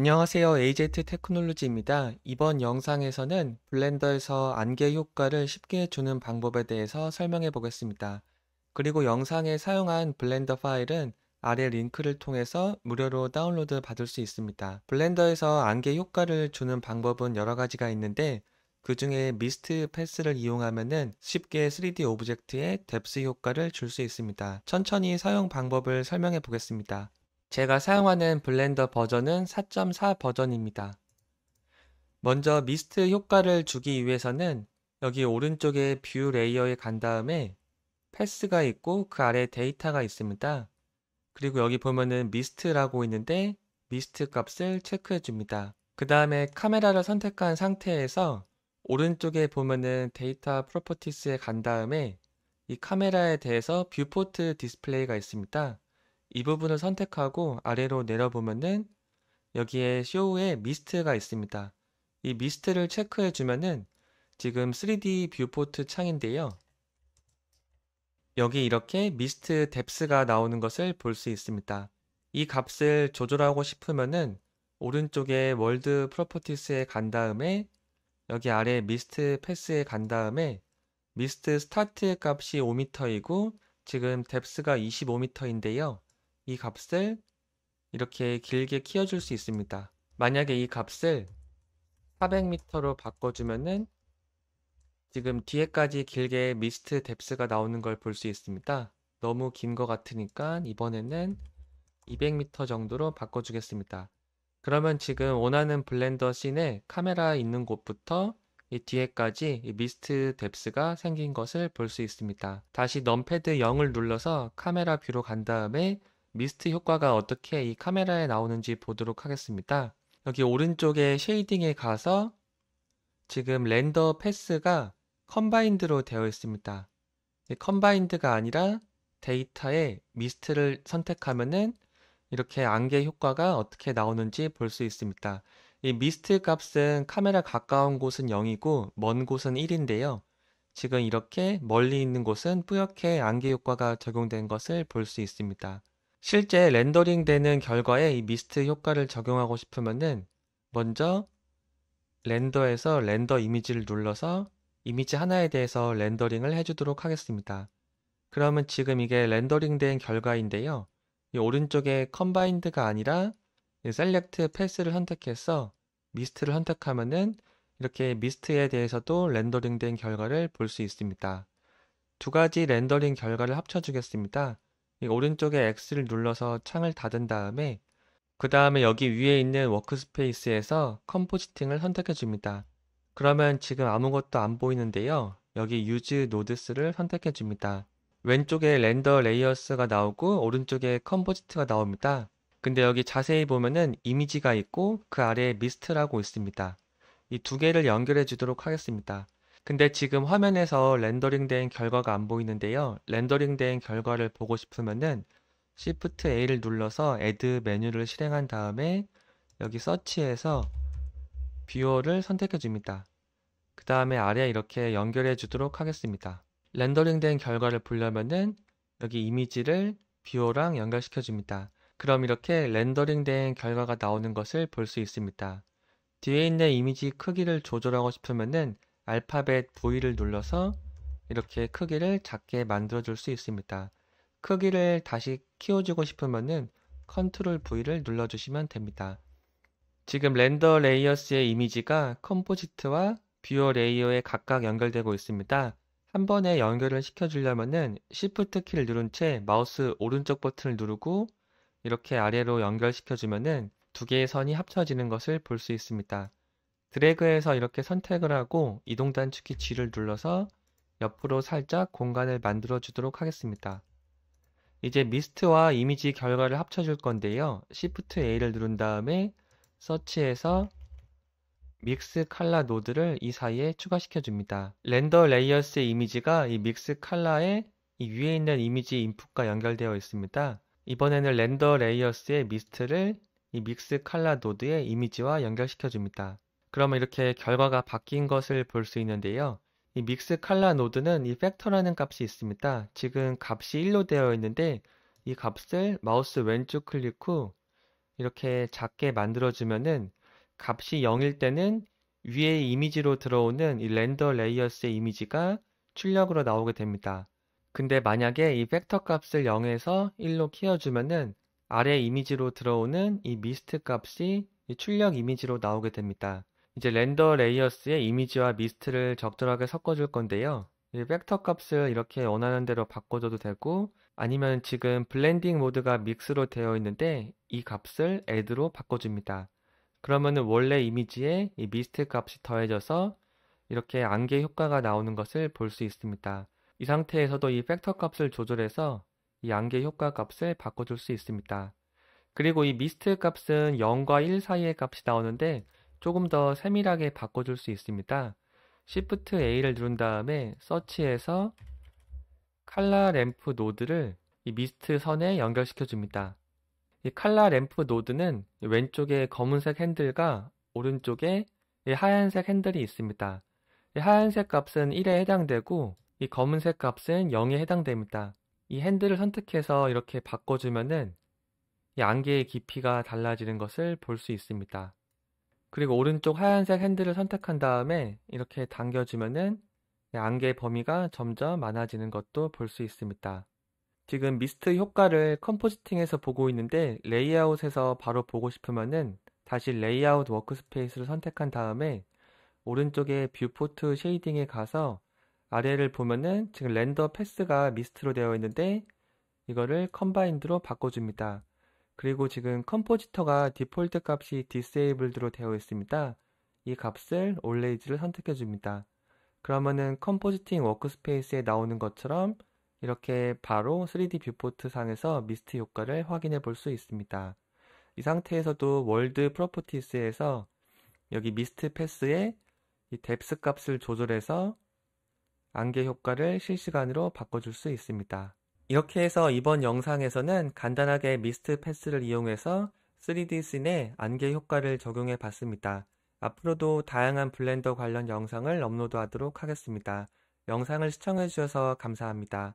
안녕하세요. AJ 테크놀로지입니다. 이번 영상에서는 블렌더에서 안개 효과를 쉽게 주는 방법에 대해서 설명해 보겠습니다. 그리고 영상에 사용한 블렌더 파일은 아래 링크를 통해서 무료로 다운로드 받을 수 있습니다. 블렌더에서 안개 효과를 주는 방법은 여러 가지가 있는데 그 중에 미스트 패스를 이용하면 쉽게 3D 오브젝트에 뎁스 효과를 줄 수 있습니다. 천천히 사용 방법을 설명해 보겠습니다. 제가 사용하는 블렌더 버전은 4.4 버전입니다. 먼저 미스트 효과를 주기 위해서는 여기 오른쪽에 뷰 레이어에 간 다음에 패스가 있고 그 아래 데이터가 있습니다. 그리고 여기 보면은 미스트라고 있는데 미스트 값을 체크해 줍니다. 그 다음에 카메라를 선택한 상태에서 오른쪽에 보면은 데이터 프로퍼티스에 간 다음에 이 카메라에 대해서 뷰포트 디스플레이가 있습니다. 이 부분을 선택하고 아래로 내려보면은 여기에 쇼우에 미스트가 있습니다. 이 미스트를 체크해 주면은 지금 3D 뷰포트 창인데요. 여기 이렇게 미스트 뎁스가 나오는 것을 볼 수 있습니다. 이 값을 조절하고 싶으면은 오른쪽에 월드 프로퍼티스에 간 다음에 여기 아래 미스트 패스에 간 다음에 미스트 스타트 값이 5m이고 지금 뎁스가 25m인데요. 이 값을 이렇게 길게 키워줄 수 있습니다. 만약에 이 값을 400m로 바꿔주면은 지금 뒤에까지 길게 미스트 뎁스가 나오는 걸 볼 수 있습니다. 너무 긴 것 같으니까 이번에는 200m 정도로 바꿔주겠습니다. 그러면 지금 원하는 블렌더 씬에 카메라 있는 곳부터 이 뒤에까지 이 미스트 뎁스가 생긴 것을 볼 수 있습니다. 다시 넘패드 0을 눌러서 카메라 뷰로 간 다음에 미스트 효과가 어떻게 이 카메라에 나오는지 보도록 하겠습니다. 여기 오른쪽에 쉐이딩에 가서 지금 렌더 패스가 컴바인드로 되어 있습니다. 컴바인드가 아니라 데이터에 미스트를 선택하면은 이렇게 안개 효과가 어떻게 나오는지 볼 수 있습니다. 이 미스트 값은 카메라 가까운 곳은 0이고 먼 곳은 1인데요. 지금 이렇게 멀리 있는 곳은 뿌옇게 안개 효과가 적용된 것을 볼 수 있습니다. 실제 렌더링 되는 결과에 이 미스트 효과를 적용하고 싶으면은 먼저 렌더에서 렌더 이미지를 눌러서 이미지 하나에 대해서 렌더링을 해주도록 하겠습니다. 그러면 지금 이게 렌더링 된 결과인데요. 이 오른쪽에 컴바인드가 아니라 셀렉트 패스를 선택해서 미스트를 선택하면은 이렇게 미스트에 대해서도 렌더링 된 결과를 볼 수 있습니다. 두 가지 렌더링 결과를 합쳐주겠습니다. 이 오른쪽에 X를 눌러서 창을 닫은 다음에 그 다음에 여기 위에 있는 워크스페이스에서 컴포지팅을 선택해 줍니다. 그러면 지금 아무것도 안 보이는데요. 여기 유즈 노드스를 선택해 줍니다. 왼쪽에 렌더 레이어스가 나오고 오른쪽에 컴포지트가 나옵니다. 근데 여기 자세히 보면은 이미지가 있고 그 아래에 미스트라고 있습니다. 이 두 개를 연결해 주도록 하겠습니다. 근데 지금 화면에서 렌더링된 결과가 안 보이는데요. 렌더링된 결과를 보고 싶으면은 Shift A를 눌러서 Add 메뉴를 실행한 다음에 여기 서치에서 뷰어를 선택해 줍니다. 그 다음에 아래 이렇게 연결해 주도록 하겠습니다. 렌더링된 결과를 보려면은 여기 이미지를 뷰어랑 연결시켜 줍니다. 그럼 이렇게 렌더링된 결과가 나오는 것을 볼 수 있습니다. 뒤에 있는 이미지 크기를 조절하고 싶으면은 알파벳 V를 눌러서 이렇게 크기를 작게 만들어 줄 수 있습니다. 크기를 다시 키워주고 싶으면은 컨트롤 V를 눌러주시면 됩니다. 지금 렌더 레이어스의 이미지가 컴포지트와 뷰어 레이어에 각각 연결되고 있습니다. 한 번에 연결을 시켜주려면 Shift 키를 누른 채 마우스 오른쪽 버튼을 누르고 이렇게 아래로 연결시켜주면두 개의 선이 합쳐지는 것을 볼 수 있습니다. 드래그해서 이렇게 선택을 하고 이동 단축키 G를 눌러서 옆으로 살짝 공간을 만들어 주도록 하겠습니다. 이제 미스트와 이미지 결과를 합쳐 줄 건데요. Shift A를 누른 다음에 서치에서 믹스 칼라 노드를 이 사이에 추가시켜 줍니다. 렌더 레이어스의 이미지가 이 믹스 칼라의 이 위에 있는 이미지 인풋과 연결되어 있습니다. 이번에는 렌더 레이어스의 미스트를 이 믹스 칼라 노드의 이미지와 연결시켜 줍니다. 그러면 이렇게 결과가 바뀐 것을 볼 수 있는데요. 이 믹스 칼라 노드는 이 팩터라는 값이 있습니다. 지금 값이 1로 되어 있는데 이 값을 마우스 왼쪽 클릭 후 이렇게 작게 만들어주면은 값이 0일 때는 위에 이미지로 들어오는 이 렌더 레이어스의 이미지가 출력으로 나오게 됩니다. 근데 만약에 이 팩터 값을 0에서 1로 키워주면은 아래 이미지로 들어오는 이 미스트 값이 이 출력 이미지로 나오게 됩니다. 이제 렌더 레이어스의 이미지와 미스트를 적절하게 섞어줄 건데요. 벡터 값을 이렇게 원하는 대로 바꿔줘도 되고 아니면 지금 블렌딩 모드가 믹스로 되어 있는데 이 값을 add로 바꿔줍니다. 그러면 원래 이미지에 이 미스트 값이 더해져서 이렇게 안개 효과가 나오는 것을 볼 수 있습니다. 이 상태에서도 이 팩터 값을 조절해서 이 안개 효과 값을 바꿔줄 수 있습니다. 그리고 이 미스트 값은 0과 1 사이의 값이 나오는데 조금 더 세밀하게 바꿔줄 수 있습니다. Shift A를 누른 다음에 서치에서 칼라 램프 노드를 이 미스트 선에 연결시켜 줍니다. 이 칼라 램프 노드는 왼쪽에 검은색 핸들과 오른쪽에 하얀색 핸들이 있습니다. 하얀색 값은 1에 해당되고 이 검은색 값은 0에 해당됩니다. 이 핸들을 선택해서 이렇게 바꿔주면은 이 안개의 깊이가 달라지는 것을 볼 수 있습니다. 그리고 오른쪽 하얀색 핸들을 선택한 다음에 이렇게 당겨주면은 안개 범위가 점점 많아지는 것도 볼 수 있습니다. 지금 미스트 효과를 컴포지팅에서 보고 있는데 레이아웃에서 바로 보고 싶으면은 다시 레이아웃 워크스페이스를 선택한 다음에 오른쪽에 뷰포트 쉐이딩에 가서 아래를 보면은 지금 렌더 패스가 미스트로 되어 있는데 이거를 컴바인드로 바꿔줍니다. 그리고 지금 컴포지터가 디폴트 값이 disabled로 되어 있습니다. 이 값을 always를 선택해 줍니다. 그러면은 컴포지팅 워크스페이스에 나오는 것처럼 이렇게 바로 3D 뷰포트 상에서 미스트 효과를 확인해 볼 수 있습니다. 이 상태에서도 월드 프로퍼티스에서 여기 미스트 패스에 이 뎁스 값을 조절해서 안개 효과를 실시간으로 바꿔줄 수 있습니다. 이렇게 해서 이번 영상에서는 간단하게 미스트 패스를 이용해서 3D 씬에 안개 효과를 적용해 봤습니다. 앞으로도 다양한 블렌더 관련 영상을 업로드하도록 하겠습니다. 영상을 시청해 주셔서 감사합니다.